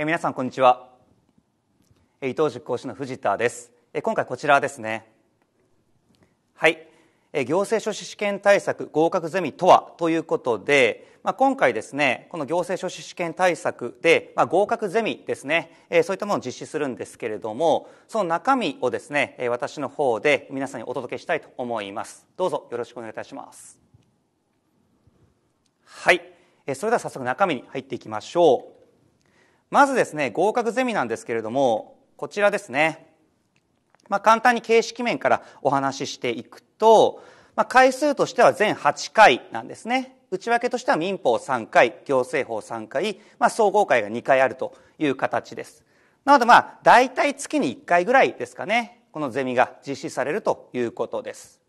え皆さんこんにちは、え伊藤塾講師の藤田です、え今回こちらですねはい、え行政書士試験対策合格ゼミとはということで、まあ、今回ですねこの行政書士試験対策で、まあ、合格ゼミですね、えそういったものを実施するんですけれどもその中身をですねえ私の方で皆さんにお届けしたいと思いますどうぞよろしくお願いいたしますはいえそれでは早速中身に入っていきましょうまずですね、合格ゼミなんですけれども、こちらですね。まあ、簡単に形式面からお話ししていくと、まあ、回数としては全8回なんですね。内訳としては民法3回、行政法3回、まあ、総合会が2回あるという形です。なのでまあ、大体月に1回ぐらいですかね。このゼミが実施されるということです。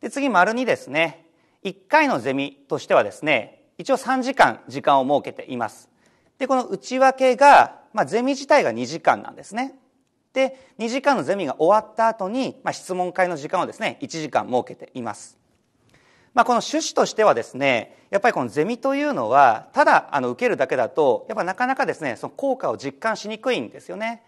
で、次、丸2ですね。1回のゼミとしてはですね、一応3時間時間を設けています。で、この内訳が、まあ、ゼミ自体が2時間なんですね。で、2時間のゼミが終わった後に、まあ、質問会の時間をですね、1時間設けています。まあ、この趣旨としてはですね、やっぱりこのゼミというのは、ただあの受けるだけだと、やっぱなかなかですね、その効果を実感しにくいんですよね。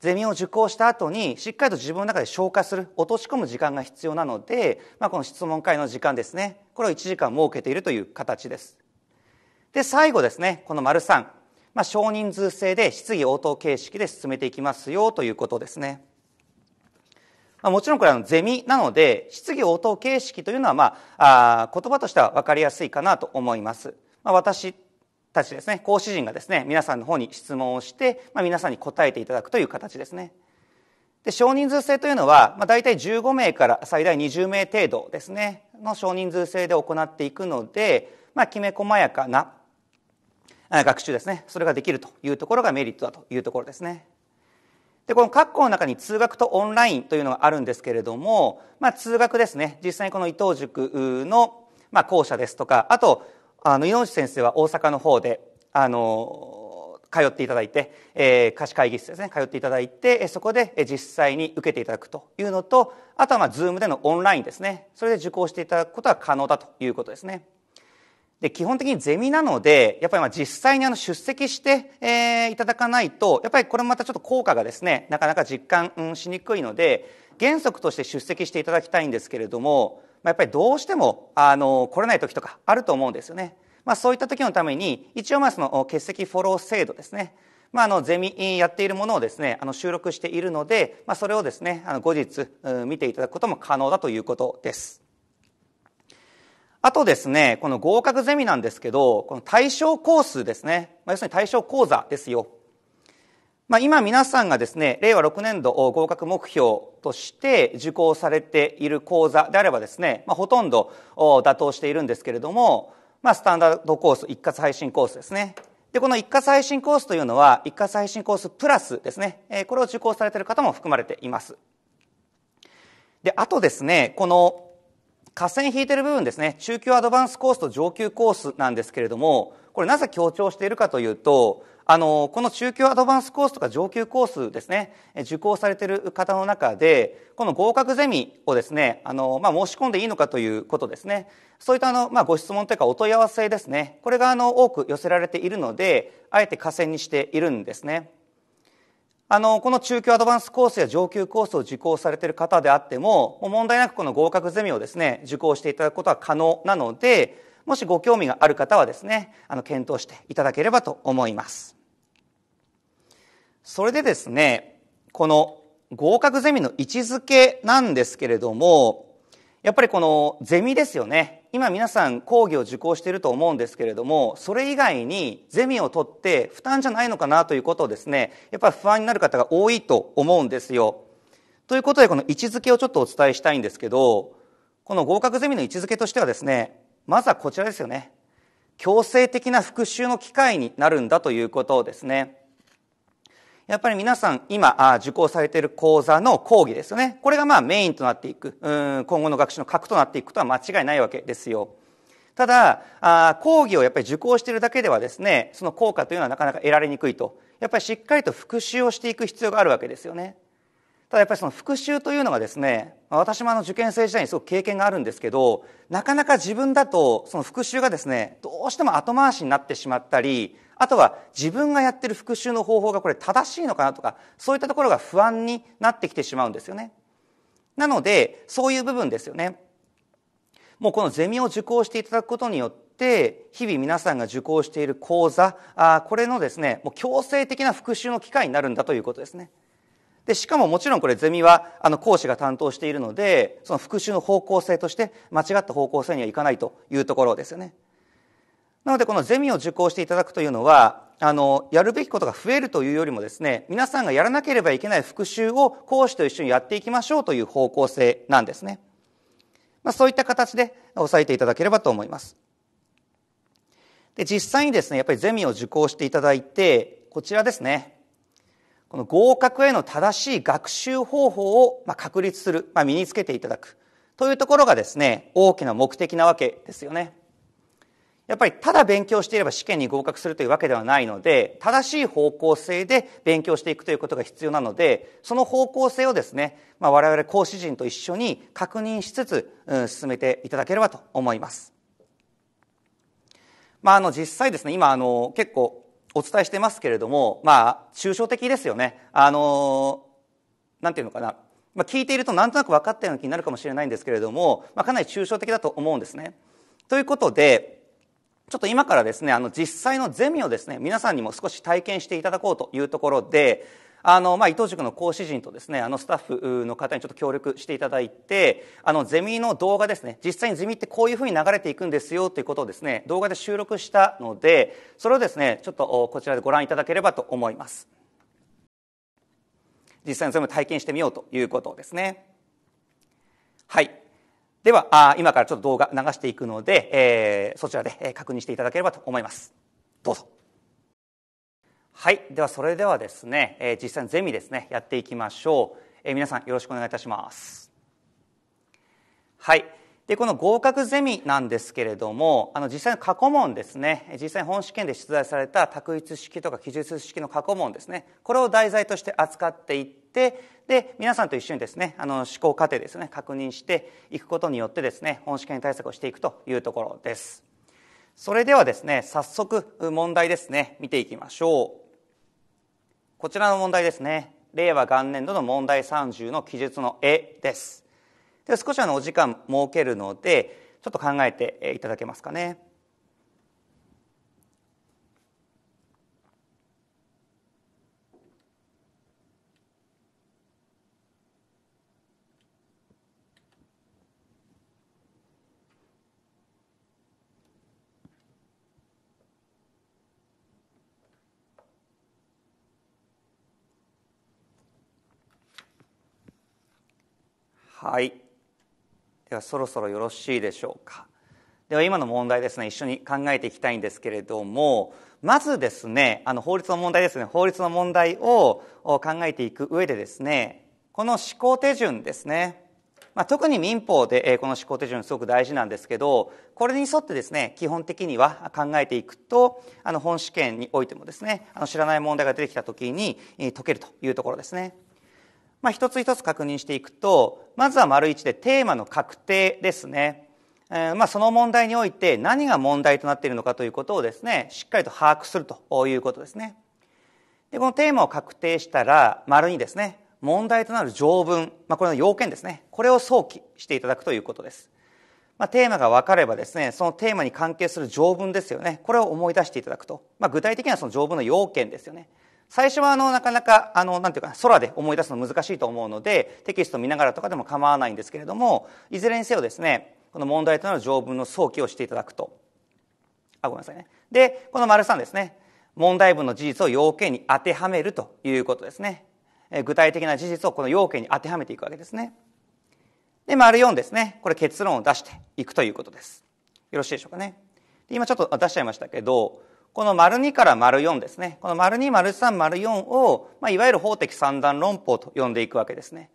ゼミを受講した後に、しっかりと自分の中で消化する、落とし込む時間が必要なので、まあ、この質問会の時間ですね、これを1時間設けているという形です。で、最後ですね、この丸3。まあ、少人数制で質疑応答形式で進めていきますよということですね。まあ、もちろんこれはゼミなので質疑応答形式というのは、まあ、あ言葉としては分かりやすいかなと思います。まあ、私たちですね講師陣がですね皆さんの方に質問をして、まあ、皆さんに答えていただくという形ですね。で少人数制というのは、まあ、大体15名から最大20名程度ですねの少人数制で行っていくので、まあ、きめ細やかな学習ですねそれができるというところがメリットだというところですねでこの括弧の中に通学とオンラインというのがあるんですけれども、まあ、通学ですね実際にこの伊藤塾の、まあ、校舎ですとかあとあの井之内先生は大阪の方であの通っていただいて、えー、貸し会議室ですね通っていただいてそこで実際に受けていただくというのとあとはまあ Zoom でのオンラインですねそれで受講していただくことは可能だということですね。で、基本的にゼミなので、やっぱりまあ実際にあの出席して、えー、いただかないと、やっぱりこれもまたちょっと効果がですね、なかなか実感、うん、しにくいので、原則として出席していただきたいんですけれども、まあ、やっぱりどうしても、あの、来れない時とかあると思うんですよね。まあそういった時のために、一応まあその欠席フォロー制度ですね。まあ、あのゼミやっているものをですねあの収録しているので、まあ、それをですねあの後日見ていただくことも可能だということです。あとですね、この合格ゼミなんですけど、この対象コースですね。まあ、要するに対象講座ですよ。まあ、今皆さんがですね、令和6年度合格目標として受講されている講座であればですね、まあ、ほとんど妥当しているんですけれども、まあ、スタンダードコース、一括配信コースですね。で、この一括配信コースというのは、一括配信コースプラスですね、これを受講されている方も含まれています。で、あとですね、この下線引いてる部分ですね中級アドバンスコースと上級コースなんですけれどもこれなぜ強調しているかというとあのこの中級アドバンスコースとか上級コースですね受講されている方の中でこの合格ゼミをですねあの、まあ、申し込んでいいのかということですねそういったあの、まあ、ご質問というかお問い合わせですねこれがあの多く寄せられているのであえて下線にしているんですね。あの、この中級アドバンスコースや上級コースを受講されている方であっても、もう問題なくこの合格ゼミをですね、受講していただくことは可能なので、もしご興味がある方はですね、あの、検討していただければと思います。それでですね、この合格ゼミの位置づけなんですけれども、やっぱりこのゼミですよね。今皆さん講義を受講していると思うんですけれども、それ以外にゼミを取って負担じゃないのかなということをですね、やっぱり不安になる方が多いと思うんですよ。ということでこの位置づけをちょっとお伝えしたいんですけど、この合格ゼミの位置づけとしてはですね、まずはこちらですよね。強制的な復習の機会になるんだということですね。やっぱり皆さん今受講されている講座の講義ですよね。これがまあメインとなっていく、今後の学習の核となっていくことは間違いないわけですよ。ただ、あ講義をやっぱり受講しているだけではですね、その効果というのはなかなか得られにくいと。やっぱりしっかりと復習をしていく必要があるわけですよね。ただやっぱりその復習というのがですね、私もあの受験生時代にすごく経験があるんですけど、なかなか自分だとその復習がですね、どうしても後回しになってしまったり、あとは自分がやってる復習の方法がこれ正しいのかなとかそういったところが不安になってきてしまうんですよね。なのでそういう部分ですよね。もうこのゼミを受講していただくことによって日々皆さんが受講している講座あこれのですねもう強制的な復習の機会になるんだということですね。でしかももちろんこれゼミはあの講師が担当しているのでその復習の方向性として間違った方向性にはいかないというところですよね。なのでこのゼミを受講していただくというのはあのやるべきことが増えるというよりもですね皆さんがやらなければいけない復習を講師と一緒にやっていきましょうという方向性なんですね、まあ、そういった形で押さえていただければと思いますで実際にですねやっぱりゼミを受講していただいてこちらですねこの合格への正しい学習方法を確立する、まあ、身につけていただくというところがですね大きな目的なわけですよね。やっぱりただ勉強していれば試験に合格するというわけではないので正しい方向性で勉強していくということが必要なのでその方向性をですね、まあ、我々講師陣と一緒に確認しつつ、うん、進めていただければと思います。まあ、あの実際ですね今あの結構お伝えしてますけれどもまあ抽象的ですよね。あのなんていうのかなまあ、聞いているとなんとなく分かったような気になるかもしれないんですけれども、まあ、かなり抽象的だと思うんですね。ということでちょっと今からですね、あの、実際のゼミをですね、皆さんにも少し体験していただこうというところで、あの、まあ、伊藤塾の講師陣とですね、あの、スタッフの方にちょっと協力していただいて、あの、ゼミの動画ですね、実際にゼミってこういうふうに流れていくんですよということをですね、動画で収録したので、それをですね、ちょっとこちらでご覧いただければと思います。実際に全部体験してみようということですね。はい。では、あ今からちょっと動画流していくので、えー、そちらで確認していただければと思います。どうぞ。はい。では、それではですね、えー、実際にゼミですね、やっていきましょう。えー、皆さんよろしくお願いいたします。はい。で、この合格ゼミなんですけれども、あの、実際の過去問ですね、実際本試験で出題された択一式とか記述式の過去問ですね、これを題材として扱っていって、てで皆さんと一緒にですねあの思考過程ですね確認していくことによってですね本試験対策をしていくというところですそれではですね早速問題ですね見ていきましょうこちらの問題ですね令和元年度の問題30の記述の絵ですで少しあのお時間設けるのでちょっと考えていただけますかねはいではそろそろよろしいでしょうかでは今の問題ですね一緒に考えていきたいんですけれどもまずですねあの法律の問題ですね法律の問題を考えていく上でですねこの施行手順ですね、まあ、特に民法でこの施行手順すごく大事なんですけどこれに沿ってですね基本的には考えていくとあの本試験においてもですねあの知らない問題が出てきた時に解けるというところですね。まあ、一つ一つ確認していくと、まずは丸1でテーマの確定ですね。えー、まあ、その問題において何が問題となっているのかということをですね、しっかりと把握するということですね。で、このテーマを確定したら、丸2ですね、問題となる条文、まあ、これの要件ですね、これを想起していただくということです。まあ、テーマが分かればですね、そのテーマに関係する条文ですよね、これを思い出していただくと。まあ、具体的にはその条文の要件ですよね。最初はあのなかなかあのなんていうか空で思い出すの難しいと思うのでテキスト見ながらとかでも構わないんですけれどもいずれにせよですねこの問題となる条文の想起をしていただくとあごめんなさいねでこの丸3ですね問題文の事実を要件に当てはめるということですね具体的な事実をこの要件に当てはめていくわけですねで丸4ですねこれ結論を出していくということですよろしいでしょうかね今ちょっと出しちゃいましたけどこの丸2から丸4ですね。この丸2、丸3、丸4を、まあ、いわゆる法的三段論法と呼んでいくわけですね。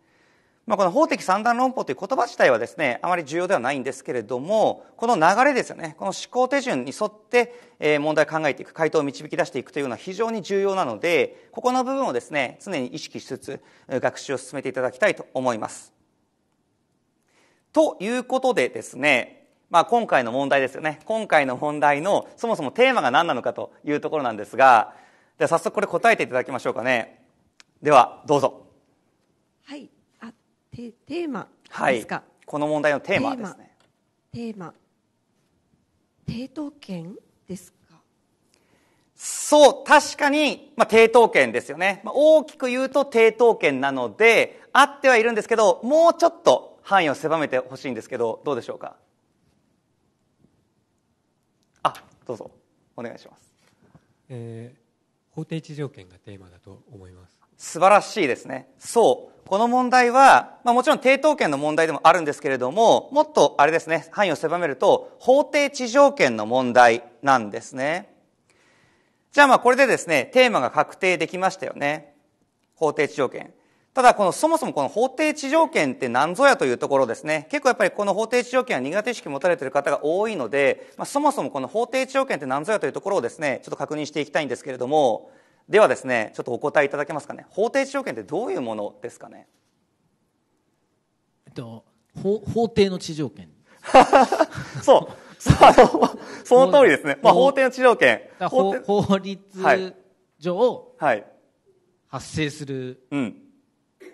まあ、この法的三段論法という言葉自体はですね、あまり重要ではないんですけれども、この流れですよね。この思考手順に沿って、え問題を考えていく、回答を導き出していくというのは非常に重要なので、ここの部分をですね、常に意識しつつ、学習を進めていただきたいと思います。ということでですね、まあ、今回の問題ですよね。今回の問題のそもそもテーマが何なのかというところなんですが、では早速これ答えていただきましょうかね。では、どうぞ。はい。あ、テテーマですか、はい、この問題のテーマですね。テーマ。抵当権ですかそう、確かに、まあ、抵当権ですよね。まあ、大きく言うと抵当権なので、あってはいるんですけど、もうちょっと範囲を狭めてほしいんですけど、どうでしょうかどうぞお願いします、えー、法定地条件がテーマだと思います素晴らしいですねそうこの問題は、まあ、もちろん抵当権の問題でもあるんですけれどももっとあれですね範囲を狭めると法定地条件の問題なんですねじゃあまあこれでですねテーマが確定できましたよね法定地条件ただこのそもそもこの法定地上権って何ぞやというところですね結構やっぱりこの法定地上権は苦手意識持たれている方が多いので、まあ、そもそもこの法定地上権って何ぞやというところをですねちょっと確認していきたいんですけれどもではですねちょっとお答えいただけますかね法定地上権ってどういうものですかねえっと法法定の地上権 そうそうあのその通りですね、まあ、法定の地上権法律上、はいはい、発生する、うん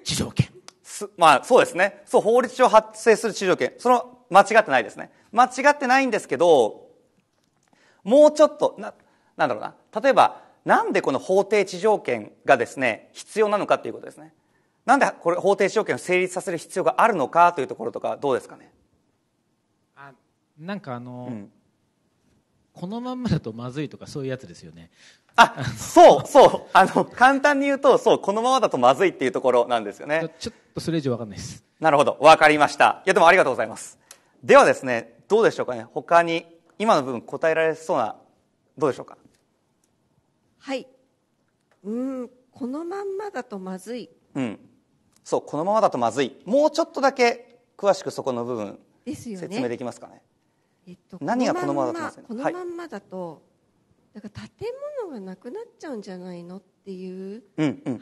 地上権。まあ、そうですね。そう、法律上発生する地上権。その、間違ってないですね。間違ってないんですけど、もうちょっと、な、なんだろうな。例えば、なんでこの法定地上権がですね、必要なのかということですね。なんでこれ法定地上権を成立させる必要があるのかというところとか、どうですかね。あなんかあの、うんこのまんまだとまずいとかそういうやつですよね。あ、そう、そう。あの、簡単に言うと、そう、このままだとまずいっていうところなんですよね。ちょっとそれ以上わかんないです。なるほど。わかりました。いや、でもありがとうございます。ではですね、どうでしょうかね。他に、今の部分答えられそうな、どうでしょうか。はい。うん、このまんまだとまずい。うん。そう、このままだとまずい。もうちょっとだけ、詳しくそこの部分、ね、説明できますかね。えっと、何がこのままだとこのまんまだと、はい、か建物がなくなっちゃうんじゃないのっていう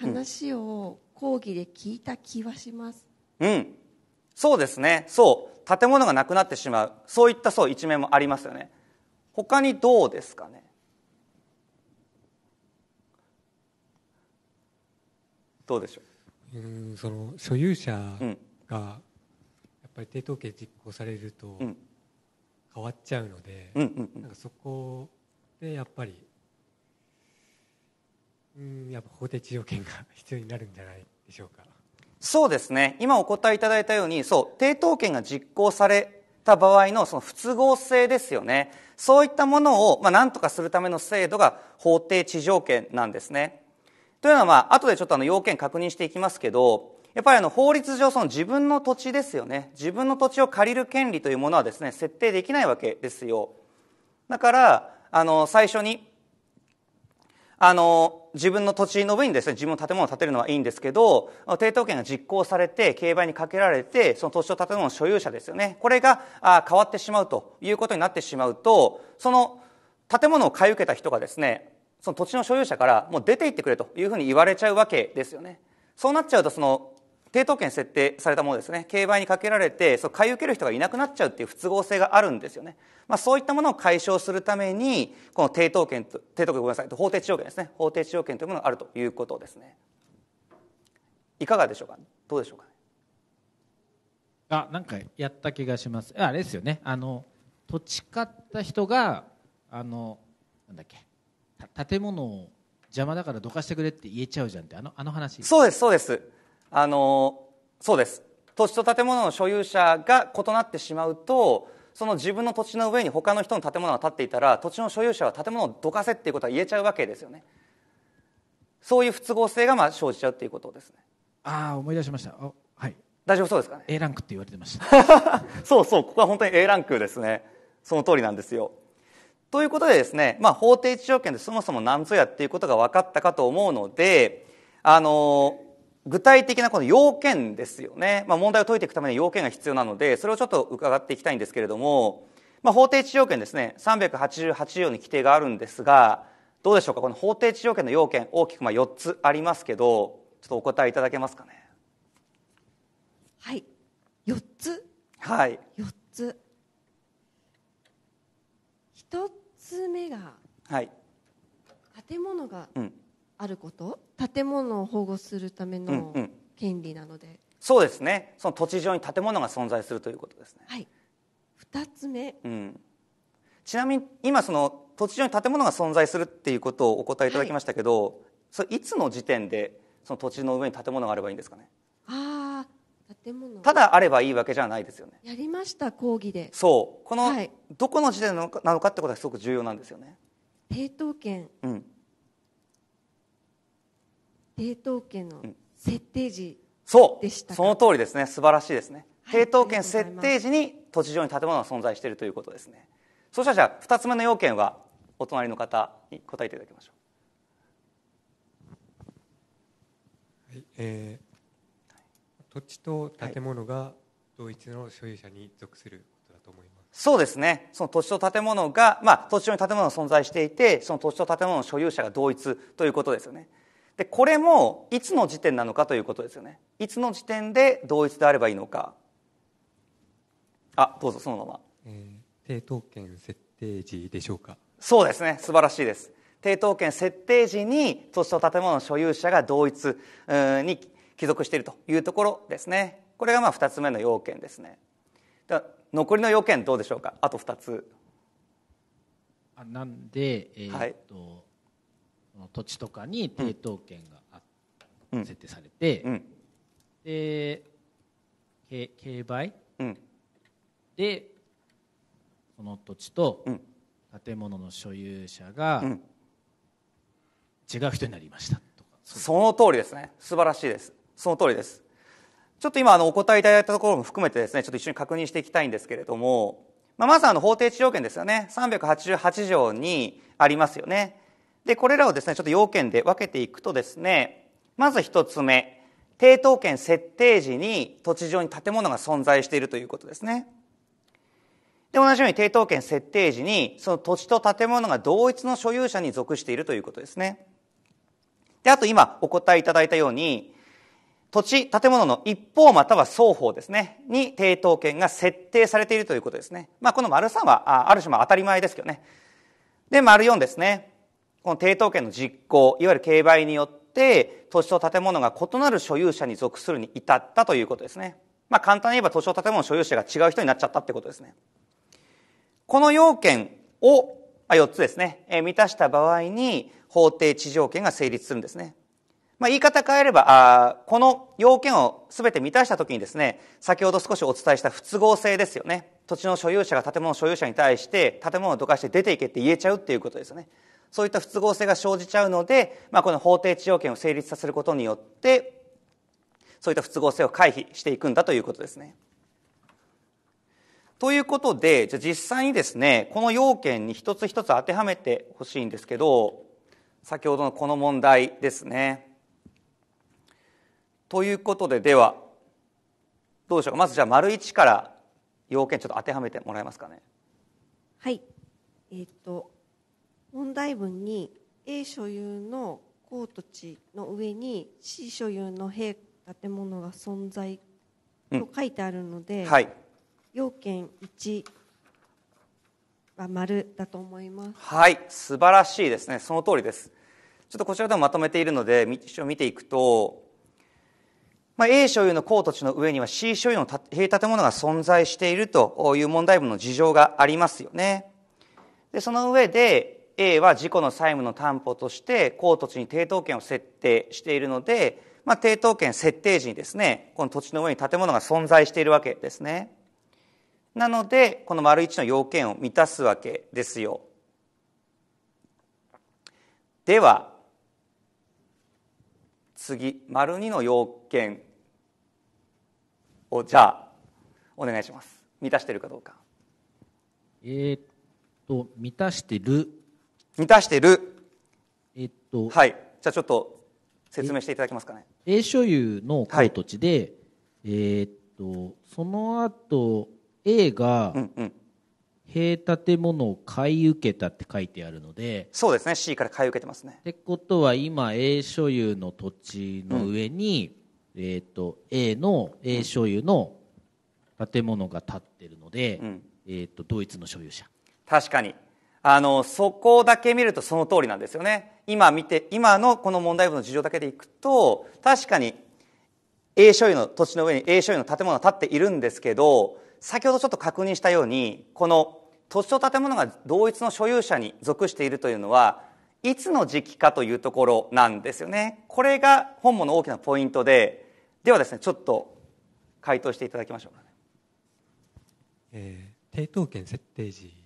話を講義で聞いた気はします。うん、うん、そうですねそう建物がなくなってしまうそういったそう一面もありますよね他にどうですかねどうでしょうその所有者がやっぱり抵当権実行されると、うん変わっちゃうので、うんうん、なんかそこでやっぱりうんやっぱ法定治療権が 必要になるんじゃないでしょうかそうですね今お答えいただいたようにそう抵当権が実行された場合のその不都合性ですよねそういったものを、まあ、何とかするための制度が法定地上権なんですねというのは、まあ後でちょっとあの要件確認していきますけどやっぱりあの法律上その自分の土地ですよね自分の土地を借りる権利というものはですね設定できないわけですよだからあの最初にあの自分の土地の上にですね自分の建物を建てるのはいいんですけど抵当権が実行されて競売にかけられてその土地と建物の所有者ですよねこれがあ変わってしまうということになってしまうとその建物を買い受けた人がですねその土地の所有者からもう出て行ってくれというふうに言われちゃうわけですよねそうなっちゃうとその抵当権設定されたものですね競売にかけられてそう買い受ける人がいなくなっちゃうっていう不都合性があるんですよね、まあ、そういったものを解消するためにこの抵当権と抵当権ごめんなさい法定地条権ですね法定地条権というものがあるということですねいかがでしょうかどうでしょうかあなんかやった気がしますあれですよねあの土地買った人があのなんだっけ建物を邪魔だからどかしてくれって言えちゃうじゃんってあのあの話そうですそうですあのそうです土地と建物の所有者が異なってしまうとその自分の土地の上に他の人の建物が建っていたら土地の所有者は建物をどかせっていうことは言えちゃうわけですよねそういう不都合性がまあ生じちゃうっていうことですねああ思い出しましたはい大丈夫そうですかね A ランクって言われてました そうそうここは本当に A ランクですねその通りなんですよということでですね、まあ、法定地上権でそもそも何ぞやっていうことが分かったかと思うのであのー具体的なこの要件ですよね、まあ、問題を解いていくための要件が必要なのでそれをちょっと伺っていきたいんですけれども、まあ、法定地要件ですね388条に規定があるんですがどうでしょうかこの法定地要件の要件大きくまあ4つありますけどちょっとお答えいただけますかねはい4つはい4つ1つ目が、はい、建物が、うんあること建物を保護するための権利なので、うんうん、そうですねその土地上に建物が存在するということですねはい2つ目、うん、ちなみに今その土地上に建物が存在するっていうことをお答えいただきましたけど、はい、それいつの時点でその土地の上に建物があればいいんですかねああ建物ただあればいいわけじゃないですよねやりました講義でそうこの、はい、どこの時点なのかってことがすごく重要なんですよね抵当権、うん、抵当権の設定時そうその通りですね素晴らしいですね、はい、抵当権設定時に土地上に建物が存在しているということですねそしたら2つ目の要件はお隣の方に答えていただきましょう、はいえー、土地と建物が同一の所有者に属することだと思います、はい、そうですねその土地と建物が、まあ、土地上に建物が存在していてその土地と建物の所有者が同一ということですよねでこれもいつの時点なのかということですよねいつの時点で同一であればいいのかあどうぞそのまま、えー、抵当権設定時でしょうかそうですね素晴らしいです抵当権設定時に土地と建物の所有者が同一に帰属しているというところですねこれがまあ2つ目の要件ですね残りの要件どうでしょうかあと2つあなんで、えー、っと、はいの土地とかに抵当権が、設定されて、うん、で競売、うん、でその土地と建物の所有者が違う人になりましたとか、その通りですね素晴らしいですその通りですちょっと今あのお答えいただいたところも含めてですねちょっと一緒に確認していきたいんですけれどもまあ、まずあの法定地要件ですよね388条にありますよねで、これらをですね、ちょっと要件で分けていくとですね、まず一つ目、抵当権設定時に土地上に建物が存在しているということですね。で、同じように抵当権設定時に、その土地と建物が同一の所有者に属しているということですね。で、あと今お答えいただいたように、土地、建物の一方または双方ですね、に抵当権が設定されているということですね。まあ、この丸3は、ある種まあ当たり前ですけどね。で、丸4ですね。この抵当権の実行いわゆる競売によって土地と建物が異なる所有者に属するに至ったということですね、まあ、簡単に言えば土地と建物の所有者が違う人になっちゃったってことですねこの要件を、まあ、4つですね、えー、満たした場合に法定地上権が成立するんですねまあ、言い方変えればあこの要件を全て満たした時にですね先ほど少しお伝えした不都合性ですよね土地の所有者が建物所有者に対して建物をどかして出ていけって言えちゃうっていうことですよねそういった不都合性が生じちゃうので、まあ、この法定治療権を成立させることによってそういった不都合性を回避していくんだということですね。ということでじゃ実際にですねこの要件に一つ一つ当てはめてほしいんですけど先ほどのこの問題ですね。ということでではどうでしょうかまずじゃあ丸1から要件ちょっと当てはめてもらえますかね。はい、えー、っと問題文に A 所有の高土地の上に C 所有の建物が存在と書いてあるので、うんはい、要件1は丸だと思いますはい素晴らしいですねその通りですちょっとこちらでもまとめているので一応見ていくと、まあ、A 所有の高土地の上には C 所有の平建物が存在しているという問題文の事情がありますよねでその上で A は自己の債務の担保として高土地に抵当権を設定しているので、まあ、抵当権設定時にですねこの土地の上に建物が存在しているわけですねなのでこの丸1の要件を満たすわけですよでは次丸2の要件をじゃあお願いします満たしているかどうかえー、っと満たしてる満たしてる、えっと、はい、じゃあちょっと説明していただけますかね。A 所有の土地で、はい、えー、っとその後 A が、うんうん塀建物を買い受けたって書いてあるのでそうですね C から買い受けてますねってことは今 A 所有の土地の上に、うん、えーと、と A の A 所有の建物が建ってるので、うん、えーと、とドイツの所有者確かにあの、そこだけ見るとその通りなんですよね。今見て、今のこの問題文の事情だけでいくと、確かに A 所有の土地の上に A 所有の建物が建っているんですけど、先ほどちょっと確認したように、この土地と建物が同一の所有者に属しているというのは、いつの時期かというところなんですよね。これが本物の大きなポイントで、ではですね、ちょっと回答していただきましょうか、ね。えー、抵当権設定時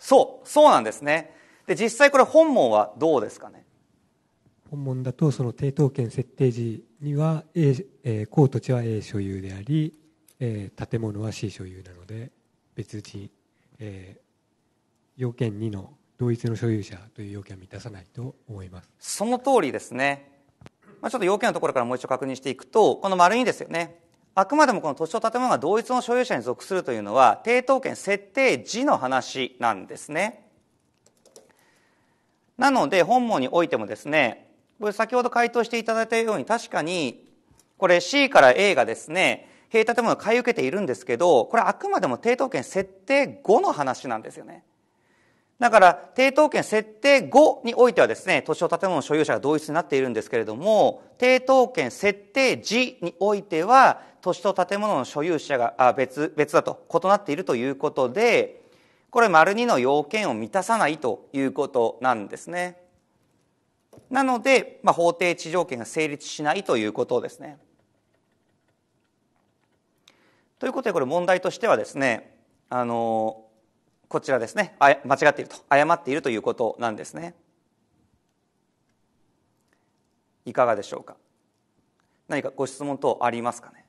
そう、そうなんですね。で、実際これ本門はどうですかね本門だと、その抵当権設定時には A、えー、公土地は A 所有であり、えー、建物は C 所有なので、別人、えー、要件2の同一の所有者という要件は満たさないと思います。その通りですね。まあ、ちょっと要件のところからもう一度確認していくと、この丸2ですよね。あくまでもこの土地と建物が同一の所有者に属するというのは抵当権設定時の話なんですねなので本門においてもですねこれ先ほど回答していただいたように確かにこれ C から A がですね平建物を買い受けているんですけどこれあくまでも抵当権設定後の話なんですよねだから、抵当権設定後においてはですね、土地と建物の所有者が同一になっているんですけれども、抵当権設定時においては、土地と建物の所有者が別別だと、異なっているということで、これ、丸2の要件を満たさないということなんですね。なので、まあ、法定地上権が成立しないということですね。ということで、これ問題としてはですね、あの、こちらですね間違っていると誤っているということなんですねいかがでしょうか何かご質問等ありますかね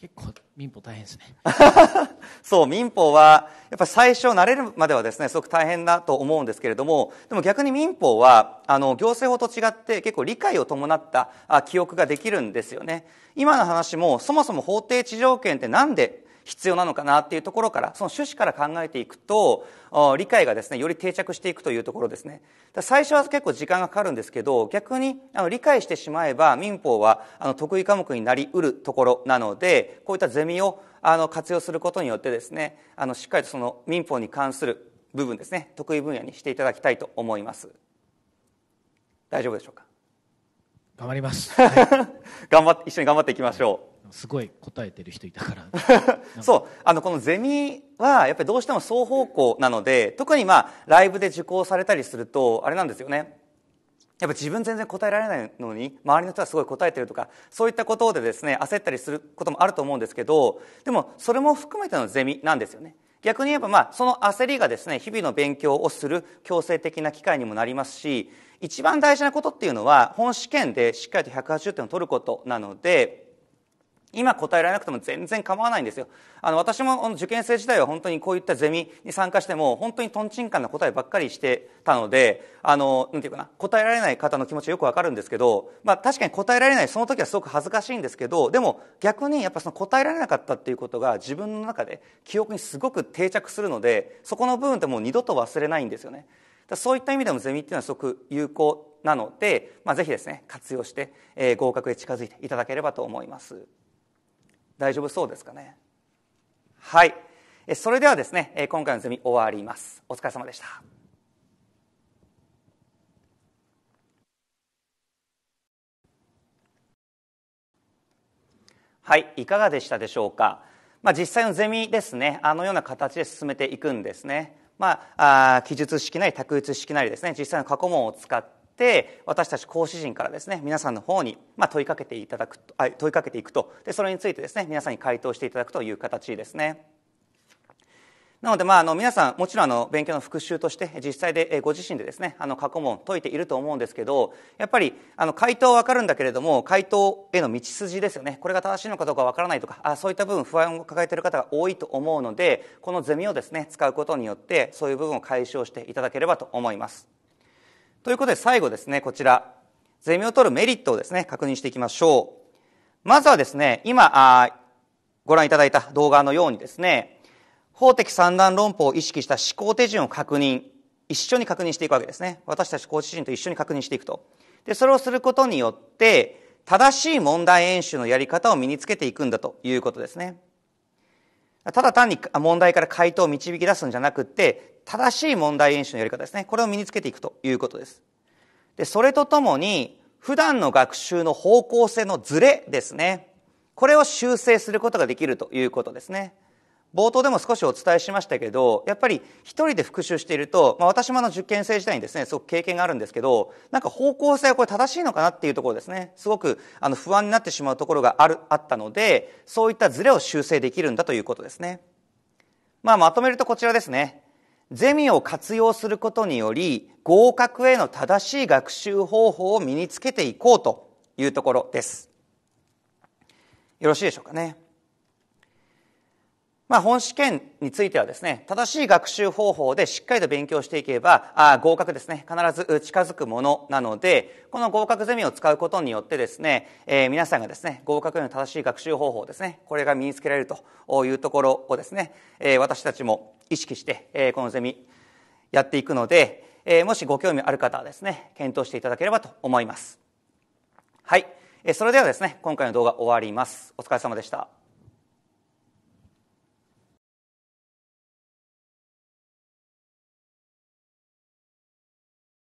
結構民法大変ですね そう民法はやっぱ最初慣れるまではですねすごく大変だと思うんですけれどもでも逆に民法はあの行政法と違って結構理解を伴った記憶ができるんですよね今の話もそもそも法定地条件ってんで必要なのかなっていうところからその趣旨から考えていくと理解がですねより定着していくというところですね最初は結構時間がかかるんですけど逆にあの理解してしまえば民法はあの得意科目になり得るところなのでこういったゼミをあの活用することによってですねあのしっかりとその民法に関する部分ですね得意分野にしていただきたいと思います大丈夫でしょうか頑張ります、はい、頑張って一緒に頑張っていきましょう、はいすごい答えてる人いたから そうあのこのゼミはやっぱりどうしても双方向なので特にまあライブで受講されたりするとあれなんですよねやっぱ自分全然答えられないのに周りの人はすごい答えてるとかそういったことでですね焦ったりすることもあると思うんですけどでもそれも含めてのゼミなんですよね逆に言えばまあその焦りがですね日々の勉強をする強制的な機会にもなりますし一番大事なことっていうのは本試験でしっかりと180点を取ることなので今答えられなくても全然構わないんですよあの私も受験生時代は本当にこういったゼミに参加しても本当にとんちんかんな答えばっかりしてたのであのなんていうかな答えられない方の気持ちよくわかるんですけど、まあ、確かに答えられないその時はすごく恥ずかしいんですけどでも逆にやっぱその答えられなかったっていうことが自分の中で記憶にすごく定着するのでそこの部分ってもう二度と忘れないんですよね。そういった意味でもゼミっていうのはすごく有効なので、まあ、ぜひですね活用して、えー、合格へ近づいていただければと思います。大丈夫そうですかねはいそれではですね今回のゼミ終わりますお疲れ様でしたはいいかがでしたでしょうか、まあ、実際のゼミですねあのような形で進めていくんですねまあ、あ記述式なり卓越式なりですね実際の過去問を使っって私たち講師陣からですね皆さんの方に、ま問いかけていただくあ問いかけていくとでそれについてですね皆さんに回答していただくという形ですね。なので、まあ、あの皆さんもちろんあの勉強の復習として実際でご自身でですねあの過去問解いていると思うんですけどやっぱりあの回答は分かるんだけれども回答への道筋ですよねこれが正しいのかどうか分からないとかあそういった部分不安を抱えている方が多いと思うのでこのゼミをですね使うことによってそういう部分を解消していただければと思います。ということで最後ですね、こちら、ゼミを取るメリットをですね、確認していきましょう。まずはですね、今、あご覧いただいた動画のようにですね、法的三段論法を意識した思考手順を確認、一緒に確認していくわけですね。私たち講師陣と一緒に確認していくと。で、それをすることによって、正しい問題演習のやり方を身につけていくんだということですね。ただ単に問題から回答を導き出すんじゃなくて、正しい問題演習のやり方ですね。これを身につけていくということです。で、それとともに、普段の学習の方向性のズレですね。これを修正することができるということですね。冒頭でも少しお伝えしましたけどやっぱり一人で復習していると、まあ、私もあの受験生時代にですねすごく経験があるんですけどなんか方向性はこれ正しいのかなっていうところですねすごくあの不安になってしまうところがあるあったのでそういったズレを修正できるんだということですね、まあ、まとめるとこちらですねゼミを活用することにより合格への正しい学習方法を身につけていこうというところですよろしいでしょうかねまあ、本試験についてはですね、正しい学習方法でしっかりと勉強していけば、あ合格ですね、必ず近づくものなので、この合格ゼミを使うことによってですね、えー、皆さんがですね、合格への正しい学習方法ですね、これが身につけられるというところをですね、えー、私たちも意識して、えー、このゼミやっていくので、えー、もしご興味ある方はですね、検討していただければと思います。はい。えー、それではですね、今回の動画終わります。お疲れ様でした。